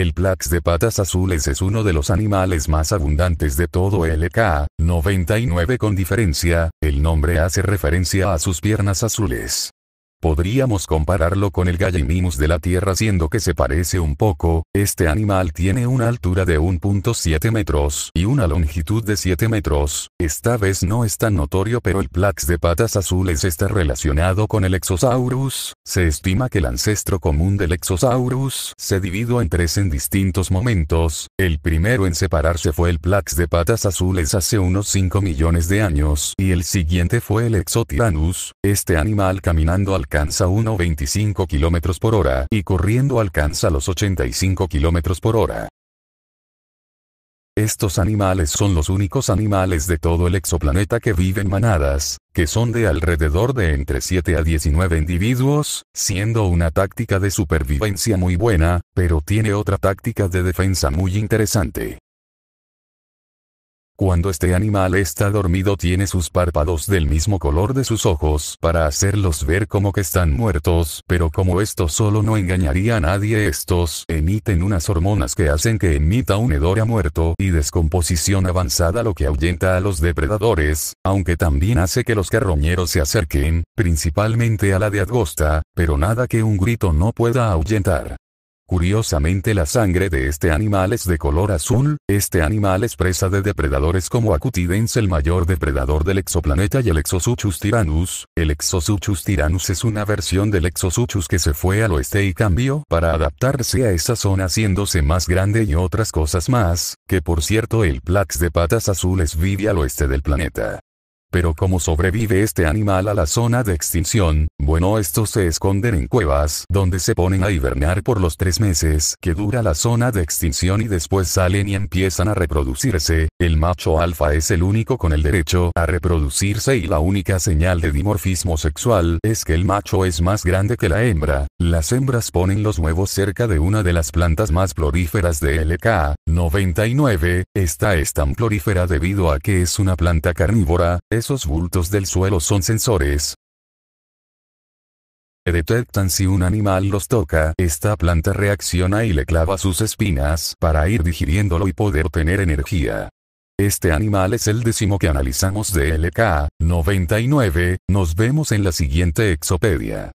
El plax de patas azules es uno de los animales más abundantes de todo el ek 99 con diferencia, el nombre hace referencia a sus piernas azules. Podríamos compararlo con el Gallimimus de la Tierra siendo que se parece un poco, este animal tiene una altura de 1.7 metros y una longitud de 7 metros, esta vez no es tan notorio pero el Plax de patas azules está relacionado con el Exosaurus, se estima que el ancestro común del Exosaurus se dividió en tres en distintos momentos, el primero en separarse fue el Plax de patas azules hace unos 5 millones de años y el siguiente fue el Exotiranus, este animal caminando al alcanza 1.25 km por hora y corriendo alcanza los 85 km por hora. Estos animales son los únicos animales de todo el exoplaneta que viven manadas, que son de alrededor de entre 7 a 19 individuos, siendo una táctica de supervivencia muy buena, pero tiene otra táctica de defensa muy interesante. Cuando este animal está dormido tiene sus párpados del mismo color de sus ojos para hacerlos ver como que están muertos, pero como esto solo no engañaría a nadie estos emiten unas hormonas que hacen que emita un hedor a muerto y descomposición avanzada lo que ahuyenta a los depredadores, aunque también hace que los carroñeros se acerquen, principalmente a la de Agosta, pero nada que un grito no pueda ahuyentar. Curiosamente la sangre de este animal es de color azul, este animal es presa de depredadores como Acutidens el mayor depredador del exoplaneta y el Exosuchus tyrannus. El Exosuchus tyrannus es una versión del Exosuchus que se fue al oeste y cambió para adaptarse a esa zona haciéndose más grande y otras cosas más, que por cierto el Plax de patas azules vive al oeste del planeta. Pero como sobrevive este animal a la zona de extinción, bueno estos se esconden en cuevas, donde se ponen a hibernar por los tres meses que dura la zona de extinción y después salen y empiezan a reproducirse, el macho alfa es el único con el derecho a reproducirse y la única señal de dimorfismo sexual es que el macho es más grande que la hembra, las hembras ponen los huevos cerca de una de las plantas más floríferas de LK, 99, esta es tan florífera debido a que es una planta carnívora, esos bultos del suelo son sensores. Detectan si un animal los toca, esta planta reacciona y le clava sus espinas para ir digiriéndolo y poder tener energía. Este animal es el décimo que analizamos de LK 99, nos vemos en la siguiente exopedia.